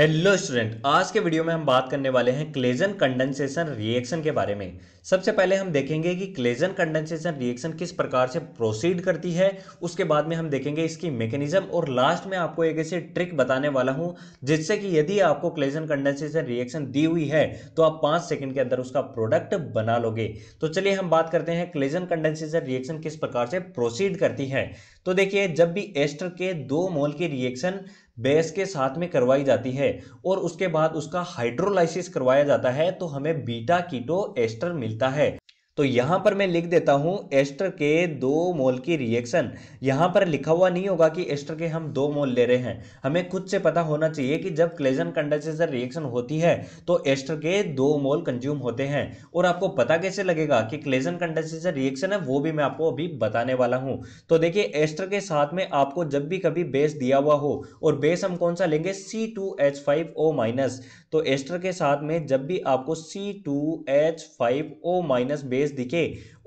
hello student आज के video में हम बात करने वाले हैं क्लेजन कंडेंसेशन रिएक्शन के बारे में सबसे पहले हम देखेंगे कि क्लेजन कंडेंसेशन रिएक्शन किस प्रकार से प्रोसीड करती है उसके बाद में हम देखेंगे इसकी मैकेनिज्म और लास्ट में आपको एक ऐसी ट्रिक बताने वाला हूं जिससे कि यदि आपको क्लेजन कंडेंसेशन रिएक्शन दी हुई है तो आप पाँच सेकेंड के अंदर उसका प्रोडक्ट बना लोगे तो चलिए हम बात करते हैं क्लेजन कंडेंसेशन रिएक्शन किस प्रकार से प्रोसीड करती है तो देखिए जब भी एस्टर के दो मोल की रिएक्शन बेस के साथ में करवाई जाती है और उसके बाद उसका हाइड्रोलाइसिस करवाया जाता है तो हमें बीटा कीटो एस्टर मिलता है तो यहां पर मैं लिख देता हूं एस्टर के दो मोल की रिएक्शन यहां पर लिखा हुआ नहीं होगा कि एस्टर के हम दो मोल ले रहे हैं हमें खुद से पता होना चाहिए कि जब क्लेजन कंडेंसेशन रिएक्शन होती है तो एस्टर के दो मोल कंज्यूम होते हैं और आपको पता कैसे लगेगा कि क्लेजन कंडेंसेशन रिएक्शन है वो भी मैं आपको अभी बताने वाला हूं तो देखिए एस्टर के साथ में आपको जब भी कभी बेस दिया हुआ हो और बेस हम कौन सा लेंगे C two H five O minus तो एस्टर के साथ में जब भी आपको C two H five O minus base phase दिखे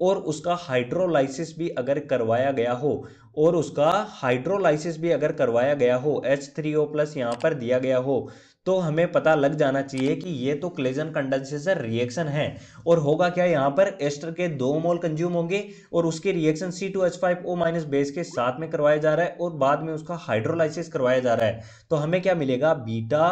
और उसका हाइड्रोलाइसिस भी अगर करवाया गया हो और उसका हाइड्रोलाइसिस भी अगर करवाया गया हो एच थ्री ओ प्लस यहाँ पर दिया गया हो तो हमें पता लग जाना चाहिए कि ये तो क्लेजन कंडेंसेशन रिएक्शन है और होगा क्या यहाँ पर एस्टर के दो मोल कंज्यूम होंगे और उसके reaction C two H five O minus base के साथ में करवाया जा रहा है और बाद में उसका हाइड्रोलाइसिस करवाया जा रहा है तो हमें क्या मिलेगा beta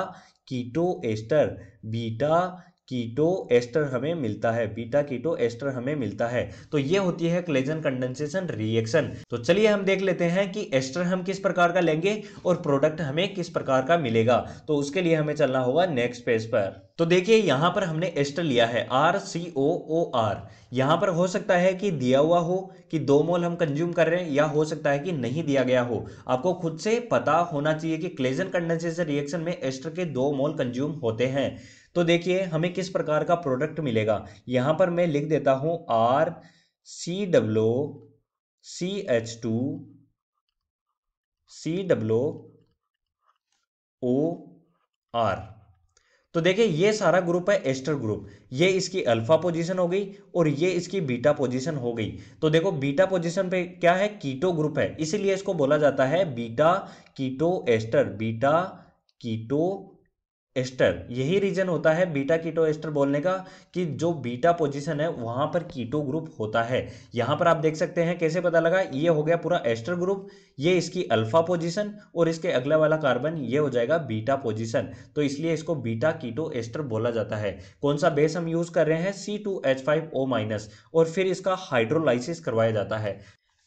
keto ester beta keto ester हमें मिलता है बीटा कीटो एस्टर हमें मिलता है तो ये होती है क्लेजन कंडेंसेशन रिएक्शन तो चलिए हम देख लेते हैं कि एस्टर हम किस प्रकार का लेंगे और प्रोडक्ट हमें किस प्रकार का मिलेगा तो उसके लिए हमें चलना होगा नेक्स्ट पेज पर तो देखिए यहाँ पर हमने एस्टर लिया है आर सी ओ ओ आर यहाँ पर हो सकता है कि दिया हुआ हो कि दो मोल हम कंज्यूम कर रहे हैं या हो सकता है कि नहीं दिया गया हो आपको खुद से पता होना चाहिए कि क्लेजन कंडेंसेशन रिएक्शन में एस्टर के दो मोल कंज्यूम होते हैं तो देखिए हमें किस प्रकार का प्रोडक्ट मिलेगा यहां पर मैं लिख देता हूं R C double C H two C double O R तो देखिए ये सारा ग्रुप है एस्टर ग्रुप ये इसकी अल्फा पोजीशन हो गई और ये इसकी बीटा पोजीशन हो गई तो देखो बीटा पोजीशन पे क्या है कीटो ग्रुप है इसीलिए इसको बोला जाता है beta keto ester beta keto ester यही रीजन होता है बीटा कीटो एस्टर बोलने का कि जो बीटा पोजीशन है वहां पर कीटो ग्रुप होता है यहां पर आप देख सकते हैं कैसे पता लगा ये हो गया पूरा एस्टर ग्रुप ये इसकी अल्फा पोजीशन और इसके अगला वाला कार्बन ये हो जाएगा बीटा पोजीशन तो इसलिए इसको बीटा कीटो एस्टर बोला जाता है कौन सा बेस हम यूज कर रहे हैं सी और फिर इसका हाइड्रोलाइसिस करवाया जाता है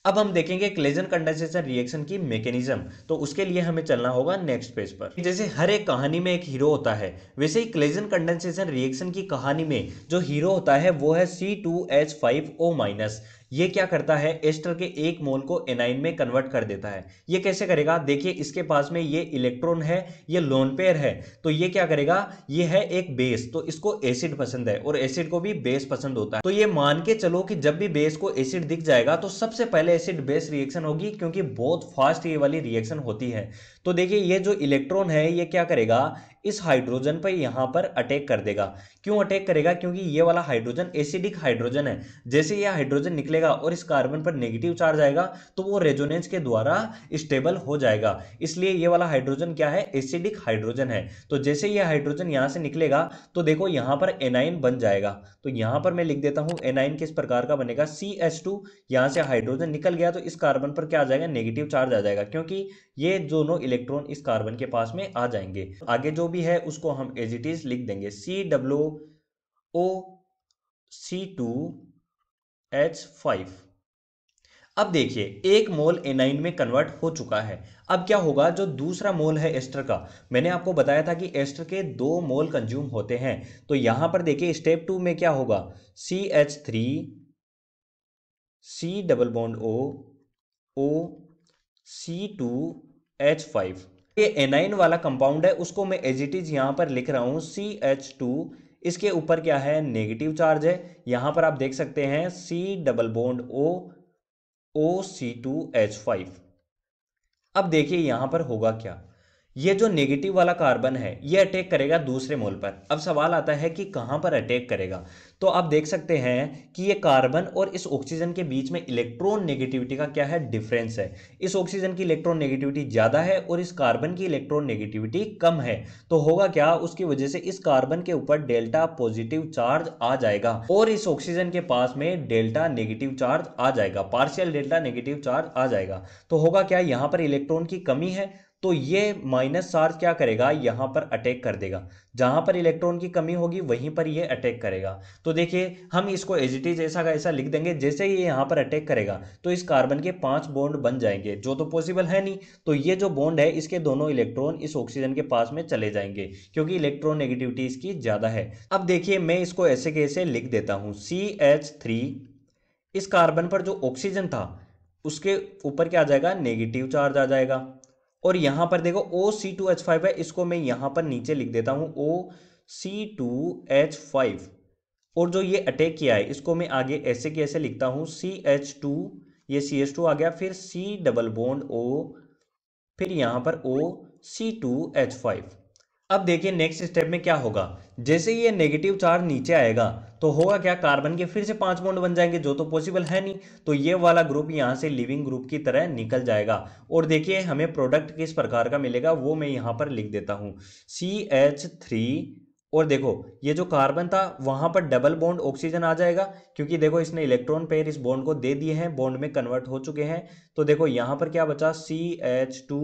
अब हम देखेंगे क्लेजन कंडेंसेशन रिएक्शन की मैकेनिज्म तो उसके लिए हमें चलना होगा नेक्स्ट पेज पर जैसे हर एक कहानी में एक हीरो होता है वैसे ही क्लेजन कंडेंसेशन रिएक्शन की कहानी में जो हीरो होता है वो है C two H five O minus ये क्या करता है एस्टर के एक मोल को एनाइन में कन्वर्ट कर देता है ये कैसे करेगा देखिए इसके पास में ये इलेक्ट्रॉन है ये लोन पेयर है तो ये क्या करेगा ये है एक बेस तो इसको एसिड पसंद है और एसिड को भी बेस पसंद होता है तो ये मान के चलो कि जब भी बेस को एसिड दिख जाएगा तो सबसे पहले एसिड बेस रिएक्शन होगी क्योंकि बहुत फास्ट ये वाली रिएक्शन होती है तो देखिए ये जो इलेक्ट्रॉन है ये क्या करेगा इस हाइड्रोजन पर यहां पर अटैक कर देगा क्यों अटैक करेगा क्योंकि ये वाला हाइड्रोजन एसिडिक हाइड्रोजन है जैसे ये हाइड्रोजन निकलेगा और इस कार्बन पर नेगेटिव चार्ज आएगा तो वो रेजोनेंस के द्वारा स्टेबल हो जाएगा इसलिए ये वाला हाइड्रोजन क्या है एसिडिक हाइड्रोजन है तो जैसे ये हाइड्रोजन यहां से निकलेगा तो देखो यहाँ पर एनाइन बन जाएगा तो यहां पर मैं लिख देता हूं एनाइन किस प्रकार का बनेगा सी एस टू यहां से हाइड्रोजन निकल गया तो इस कार्बन पर क्या आ जाएगा नेगेटिव चार्ज आ जाएगा क्योंकि ये दोनों इलेक्ट्रॉन इस कार्बन के पास में आ जाएंगे आगे जो भी है उसको हम एज इट इज लिख देंगे C double O C two H five अब देखिए एक मोल एनाइन में कन्वर्ट हो चुका है अब क्या होगा जो दूसरा मोल है एस्टर का मैंने आपको बताया था कि एस्टर के दो मोल कंज्यूम होते हैं तो यहां पर देखिए स्टेप टू में क्या होगा C H three C double bond O O C two H five ये एनाइन वाला कंपाउंड है उसको मैं एज इट इज यहाँ पर लिख रहा हूँ सी एच टू इसके ऊपर क्या है नेगेटिव चार्ज है यहाँ पर आप देख सकते हैं C double bond O O C two H five अब देखिए यहाँ पर होगा क्या ये जो नेगेटिव वाला कार्बन है ये अटैक करेगा दूसरे मोल पर अब सवाल आता है कि कहाँ पर अटैक करेगा तो आप देख सकते हैं कि ये कार्बन और इस ऑक्सीजन के बीच में इलेक्ट्रॉन नेगेटिविटी का क्या है डिफरेंस है इस ऑक्सीजन की इलेक्ट्रॉन नेगेटिविटी ज़्यादा है और इस कार्बन की इलेक्ट्रॉन नेगेटिविटी कम है तो होगा क्या उसकी वजह से इस कार्बन के ऊपर डेल्टा पॉजिटिव चार्ज आ जाएगा और इस ऑक्सीजन के पास में डेल्टा नेगेटिव चार्ज आ जाएगा पार्शियल डेल्टा नेगेटिव चार्ज आ जाएगा तो होगा क्या यहाँ पर इलेक्ट्रॉन की कमी है तो ये माइनस चार्ज क्या करेगा यहाँ पर अटैक कर देगा जहाँ पर इलेक्ट्रॉन की कमी होगी वहीं पर ये अटैक करेगा तो देखिए हम इसको एज इट इज ऐसा का ऐसा लिख देंगे जैसे ये यहाँ पर अटैक करेगा तो इस कार्बन के पांच बॉन्ड बन जाएंगे जो तो पॉसिबल है नहीं तो ये जो बॉन्ड है इसके दोनों इलेक्ट्रॉन इस ऑक्सीजन के पास में चले जाएंगे क्योंकि इलेक्ट्रॉन नेगेटिविटी इसकी ज़्यादा है अब देखिए मैं इसको ऐसे कैसे लिख देता हूँ सी एच थ्री इस कार्बन पर जो ऑक्सीजन था उसके ऊपर क्या आ जाएगा नेगेटिव चार्ज आ जाएगा और यहाँ पर देखो O C two H five है इसको मैं यहाँ पर नीचे लिख देता हूँ O C two H five और जो ये अटैक किया है इसको मैं आगे ऐसे के ऐसे लिखता हूँ सी एच टू ये सी एच टू आ गया फिर सी डबल बोन्ड ओ फिर यहाँ पर O C two H five अब देखिए नेक्स्ट स्टेप में क्या होगा जैसे ये नेगेटिव चार्ज नीचे आएगा तो होगा क्या कार्बन के फिर से पांच बॉन्ड बन जाएंगे जो तो पॉसिबल है नहीं तो ये वाला ग्रुप यहाँ से लिविंग ग्रुप की तरह निकल जाएगा और देखिए हमें प्रोडक्ट किस प्रकार का मिलेगा वो मैं यहाँ पर लिख देता हूँ सी एच थ्री और देखो ये जो कार्बन था वहां पर डबल बॉन्ड ऑक्सीजन आ जाएगा क्योंकि देखो इसने इलेक्ट्रॉन पेयर इस बॉन्ड को दे दिए हैं बॉन्ड में कन्वर्ट हो चुके हैं तो देखो यहाँ पर क्या बचा C H two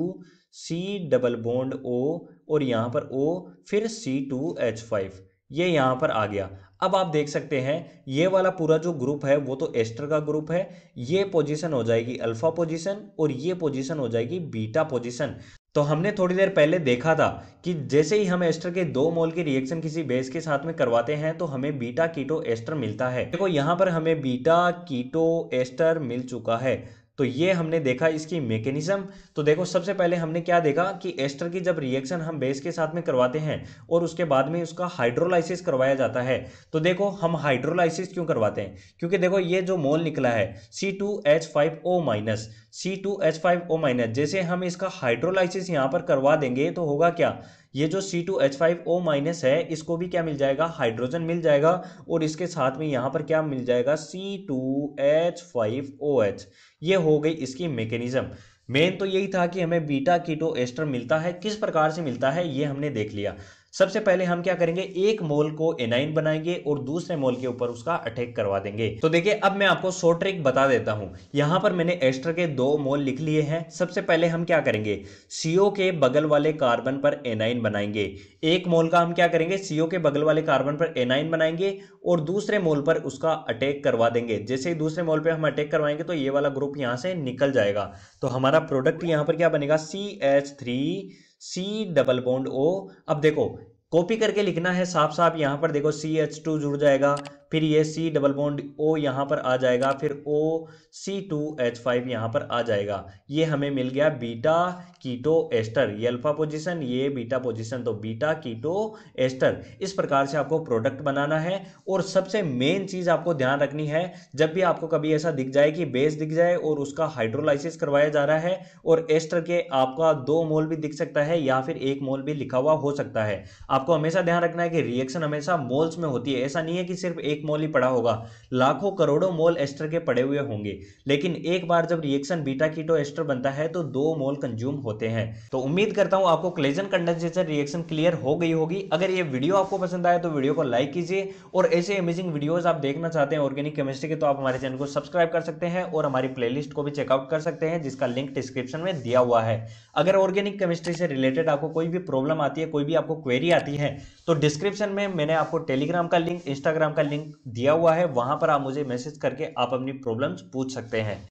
C double bond O और यहाँ पर ओ फिर सी टू एच फाइव ये यहाँ पर आ गया अब आप देख सकते हैं ये वाला पूरा जो ग्रुप है वो तो एस्टर का ग्रुप है ये पोजीशन हो जाएगी अल्फा पोजीशन और ये पोजीशन हो जाएगी बीटा पोजीशन तो हमने थोड़ी देर पहले देखा था कि जैसे ही हम एस्टर के दो मोल के रिएक्शन किसी बेस के साथ में करवाते हैं तो हमें बीटा कीटो एस्टर मिलता है देखो यहाँ पर हमें बीटा कीटो एस्टर मिल चुका है तो ये हमने देखा इसकी मेकेनिज्म तो देखो सबसे पहले हमने क्या देखा कि एस्टर की जब रिएक्शन हम बेस के साथ में करवाते हैं और उसके बाद में उसका हाइड्रोलाइसिस करवाया जाता है तो देखो हम हाइड्रोलाइसिस क्यों करवाते हैं क्योंकि देखो ये जो मोल निकला है C two H five O minus C two H five O minus जैसे हम इसका हाइड्रोलाइसिस यहाँ पर करवा देंगे तो होगा क्या ये जो C two H five O minus है इसको भी क्या मिल जाएगा हाइड्रोजन मिल जाएगा और इसके साथ में यहाँ पर क्या मिल जाएगा C two H five O H ये हो गई इसकी मेकेनिज्म मेन तो यही था कि हमें बीटा कीटो एस्टर मिलता है किस प्रकार से मिलता है ये हमने देख लिया सबसे पहले हम क्या करेंगे एक मोल को एनाइन बनाएंगे और दूसरे मोल के ऊपर उसका अटैक करवा देंगे तो देखिए अब मैं आपको शॉर्ट ट्रिक बता देता हूं यहां पर मैंने एस्टर के दो मोल लिख लिए हैं सबसे पहले हम क्या करेंगे सीओ के बगल वाले कार्बन पर एनाइन बनाएंगे एक मोल का हम क्या करेंगे सीओ के बगल वाले कार्बन पर एनाइन बनाएंगे और दूसरे मोल पर उसका अटैक करवा देंगे जैसे ही दूसरे मोल पर हम अटैक करवाएंगे तो ये वाला ग्रुप यहां से निकल जाएगा तो हमारा प्रोडक्ट यहां पर क्या बनेगा C H three C double bond O अब देखो कॉपी करके लिखना है साफ साफ यहां पर देखो सी एच टू जुड़ जाएगा फिर ये सी डबल बॉन्ड ओ यहाँ पर आ जाएगा फिर O C two H five यहाँ पर आ जाएगा ये हमें मिल गया बीटा कीटो एस्टर ये अल्फा पोजीशन ये बीटा पोजीशन तो बीटा कीटो एस्टर इस प्रकार से आपको प्रोडक्ट बनाना है और सबसे मेन चीज़ आपको ध्यान रखनी है जब भी आपको कभी ऐसा दिख जाए कि बेस दिख जाए और उसका हाइड्रोलाइसिस करवाया जा रहा है और एस्टर के आपका दो मोल भी दिख सकता है या फिर एक मोल भी लिखा हुआ हो सकता है आपको हमेशा ध्यान रखना है कि रिएक्शन हमेशा मोल्स में होती है ऐसा नहीं है कि सिर्फ एक एक मोल ही पड़ा होगा लाखों करोड़ों मोल एस्टर के पड़े हुए होंगे लेकिन एक बार जब रिएक्शन बीटा कीटो एस्टर बनता है तो दो मोल कंज्यूम होते हैं तो उम्मीद करता हूं आपको क्लेजन कंडेंसेशन रिएक्शन क्लियर हो गई होगी अगर ये वीडियो आपको पसंद आया तो वीडियो को लाइक कीजिए और ऐसे अमेजिंग वीडियोज आप देखना चाहते हैं ऑर्गेनिक केमिस्ट्री के तो आप हमारे चैनल को सब्सक्राइब कर सकते हैं और हमारी प्ले को भी चेकआउट कर सकते हैं जिसका लिंक डिस्क्रिप्शन में दिया हुआ है अगर ऑर्गेनिक केमिस्ट्री से रिलेटेड आपको कोई भी प्रॉब्लम आती है कोई भी आपको क्वेरी आती है तो डिस्क्रिप्शन में मैंने आपको टेलीग्राम का लिंक इंस्टाग्राम का लिंक दिया हुआ है वहां पर आप मुझे मैसेज करके आप अपनी प्रॉब्लम्स पूछ सकते हैं